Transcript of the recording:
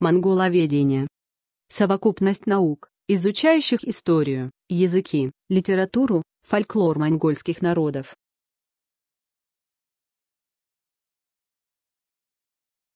монголоведение. Совокупность наук, изучающих историю, языки, литературу, фольклор монгольских народов,